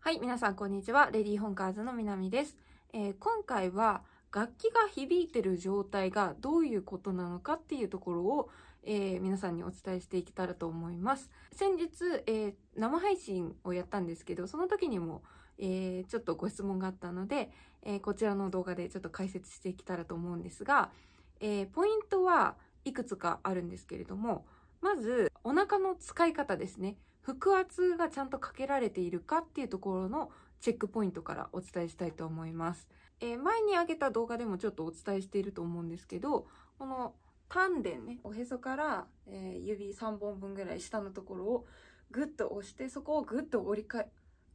はい皆さんこんにちはレディーホンカーズの南です、えー、今回は楽器が響いてる状態がどういうことなのかっていうところを、えー、皆さんにお伝えしていけたらと思います先日、えー、生配信をやったんですけどその時にもえー、ちょっとご質問があったので、えー、こちらの動画でちょっと解説していけたらと思うんですが、えー、ポイントはいくつかあるんですけれども、まず、お腹の使い方ですね。腹圧がちゃんとかけられているかっていうところのチェックポイントからお伝えしたいと思います。えー、前に上げた動画でもちょっとお伝えしていると思うんですけど、この丹田ね、おへそから、えー、指3本分ぐらい下のところをグッと押して、そこをグッと折り返、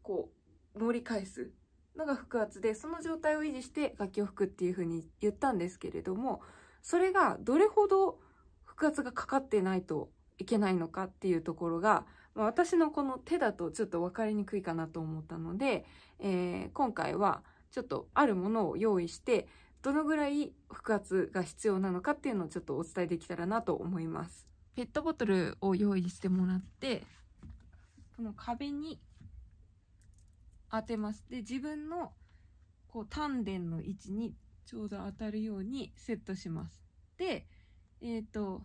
こう、盛り返すのが腹圧で、その状態を維持して楽器を吹くっていうふうに言ったんですけれども、それがどれほど腹圧がかかってないといけないのかっていうところが、まあ、私のこの手だとちょっと分かりにくいかなと思ったので、えー、今回はちょっとあるものを用意してどのぐらい腹圧が必要なのかっていうのをちょっとお伝えできたらなと思います。ペットボトルを用意してもらってこの壁に当てます。で自分のこう丹田の位置にちょうど当たるようにセットします。でえっ、ー、と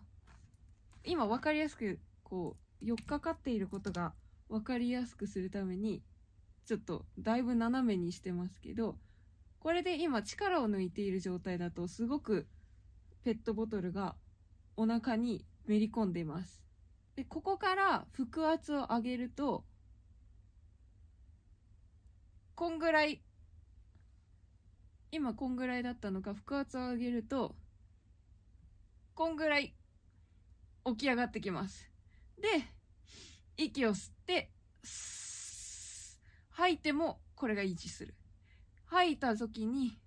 今分かりやすくこう4っかかっていることが分かりやすくするためにちょっとだいぶ斜めにしてますけどこれで今力を抜いている状態だとすごくペットボトルがお腹にめり込んでいます。でここから腹圧を上げるとこんぐらい今こんぐらいだったのか腹圧を上げるとこんぐらい起き上がってきます。で、息を吸って、吐いてもこれが維持する。吐いた時に、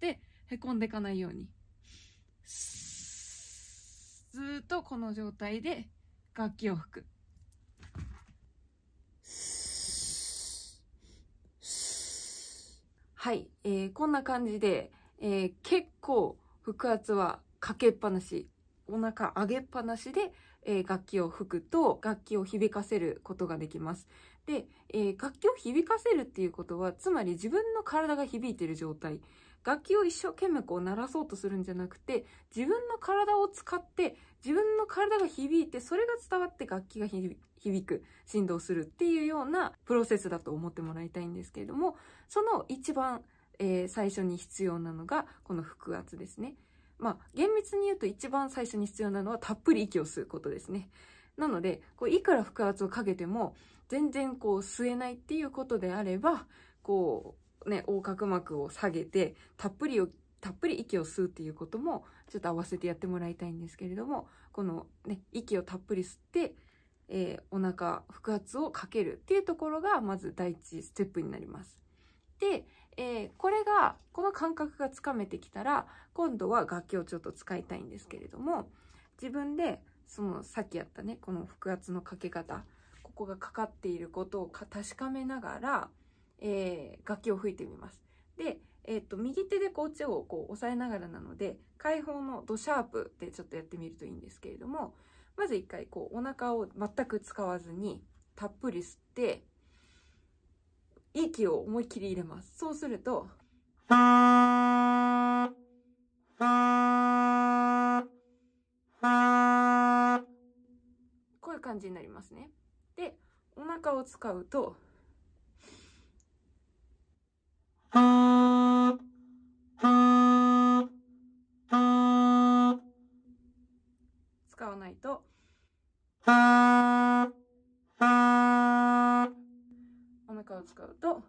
で、へこんでいかないように。ずっとこの状態で楽器を吹く。はい、えー、こんな感じで、えー、結構腹圧はかけっぱなしお腹上げっぱなしで、えー、楽器を吹くと楽器を響かせることができます。で、えー、楽器を響かせるっていうことはつまり自分の体が響いてる状態楽器を一生懸命こう鳴らそうとするんじゃなくて自分の体を使って自分の体が響いてそれが伝わって楽器が響く振動するっていうようなプロセスだと思ってもらいたいんですけれどもその一番、えー、最初に必要なのがこの腹圧ですね。まあ、厳密に言うと一番最初に必要なのはたっぷり息を吸うことですね。なので、こういくら腹圧をかけても、全然こう吸えないっていうことであれば、こう、ね、横隔膜を下げて、たっぷりをたっぷり息を吸うっていうこともちょっと合わせてやってもらいたいんですけれどもこのね息をたっぷり吸って、えー、お腹腹圧をかけるっていうところがまず第一ステップになります。でえー、これが、この感覚がつかめてきたら、今度は楽器をちょっと使いたいんですけれども、自分で、そのさっきやったね、この腹圧のかけ方、ここがかかっていることを確かめながら、えー、楽器を吹いてみます。で、えっ、と、右手でこっちをこう押さえながらなので、開放のドシャープでちょっとやってみるといいんですけれども、まず一回こうお腹を全く使わずにたっぷり吸って、息を思いっきり入れます。そうすると、こういう感じになりますね。で、お腹を使うと、使わないと、使うと、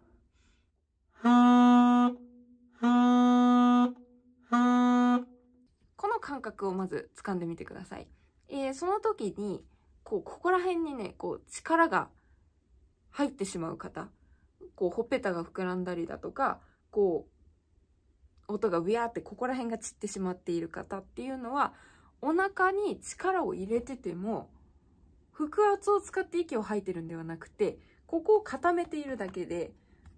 この感覚をまず掴んでみてください。えー、その時に、こう、ここら辺にね、こう、力が入ってしまう方、こう、ほっぺたが膨らんだりだとか、こう、音がウィアーってここら辺が散ってしまっている方っていうのは、お腹に力を入れてても、腹圧を使って息を吐いてるんではなくて、ここを固めているだけで、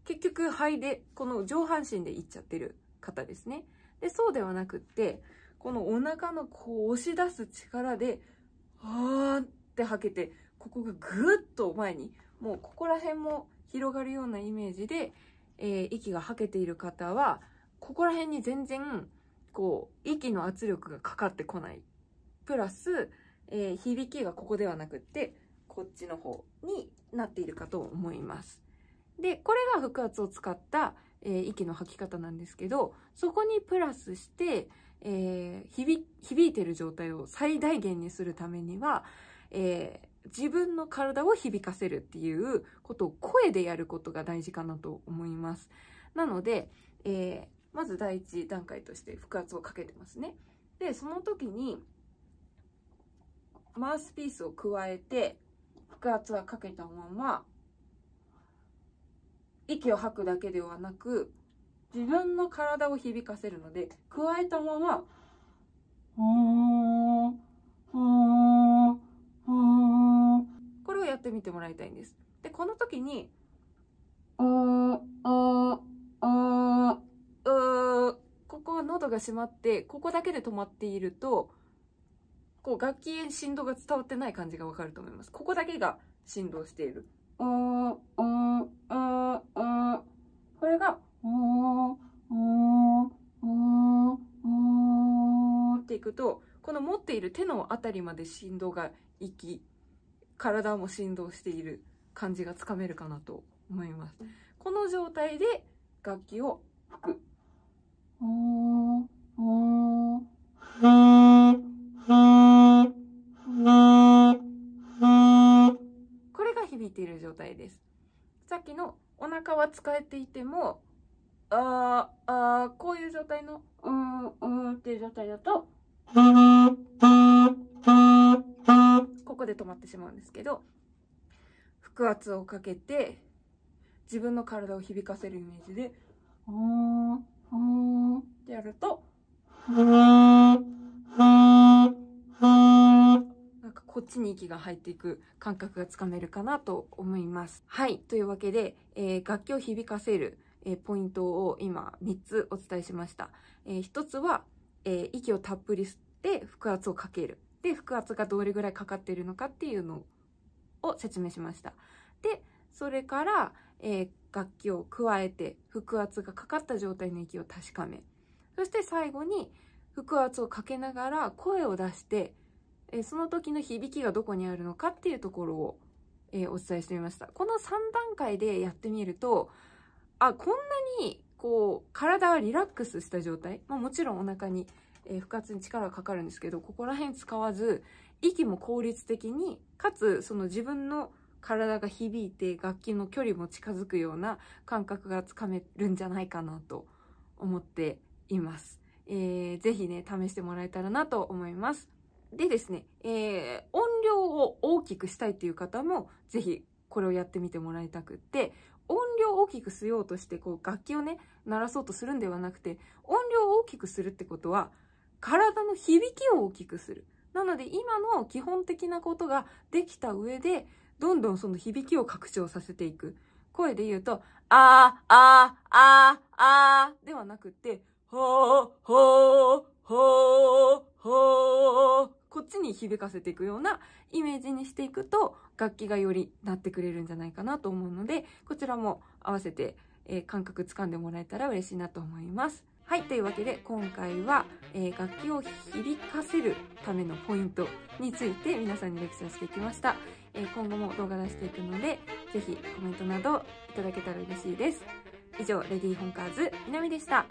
結局肺で、この上半身でいっちゃってる方ですね。で、そうではなくって、このお腹のこう押し出す力で、あーって吐けて、ここがぐっと前に、もうここら辺も広がるようなイメージで、えー、息が吐けている方は、ここら辺に全然、こう、息の圧力がかかってこない。プラス、えー、響きがここではなくって、こっちの方になっているかと思います。で、これが腹圧を使った、えー、息の吐き方なんですけど、そこにプラスして、えー、響いてる状態を最大限にするためには、えー、自分の体を響かせるっていうことを声でやることが大事かなと思います。なので、えー、まず第一段階として腹圧をかけてますね。で、その時に、マウスピースを加えて、腹圧はかけたまま息を吐くだけではなく自分の体を響かせるので加えたまま「これをやってみてもらいたいんです。でこの時に「ここは喉が閉まってここだけで止まっていると「こう楽器振動が伝わってない感じがわかると思います。ここだけが振動している。ー、ー、ー、これが、おー、おー、おー、おーっていくと、この持っている手のあたりまで振動が行き、体も振動している感じがつかめるかなと思います。この状態で楽器を吹く。おーている状態です。さっきのお腹は使えていても、あー、あー、こういう状態の、うーん、うーんっていう状態だと、ここで止まってしまうんですけど、腹圧をかけて、自分の体を響かせるイメージで、うーん、うーんってやると、うん、うんっちに息が入っていく感覚がつかめるかなと思います。はい。というわけで、えー、楽器を響かせる、えー、ポイントを今3つお伝えしました。えー、1つは、え息をたっぷり吸って腹圧をかける。で、腹圧がどれぐらいかかっているのかっていうのを説明しました。で、それから、え楽器を加えて腹圧がかかった状態の息を確かめ。そして最後に腹圧をかけながら声を出してえー、その時の響きがどこにあるのかっていうところを、えー、お伝えしてみました。この3段階でやってみると、あ、こんなに、こう、体はリラックスした状態。まあもちろんお腹に、えー、不活に力がかかるんですけど、ここら辺使わず、息も効率的に、かつ、その自分の体が響いて楽器の距離も近づくような感覚がつかめるんじゃないかなと思っています。えー、ぜひね、試してもらえたらなと思います。でですね、えー、音量を大きくしたいっていう方も、ぜひこれをやってみてもらいたくって、音量を大きくしようとして、こう楽器をね、鳴らそうとするんではなくて、音量を大きくするってことは、体の響きを大きくする。なので今の基本的なことができた上で、どんどんその響きを拡張させていく。声で言うと、あー、あー、あー、あーではなくて、ほー、ほー、ほー、ほー、こっちに響かせていくようなイメージにしていくと、楽器がよりなってくれるんじゃないかなと思うので、こちらも合わせて、えー、感覚つかんでもらえたら嬉しいなと思います。はい、というわけで今回は、えー、楽器を響かせるためのポイントについて皆さんにレクチャーしてきました。えー、今後も動画出していくので、ぜひコメントなどいただけたら嬉しいです。以上、レディーホンカーズ、みなみでした。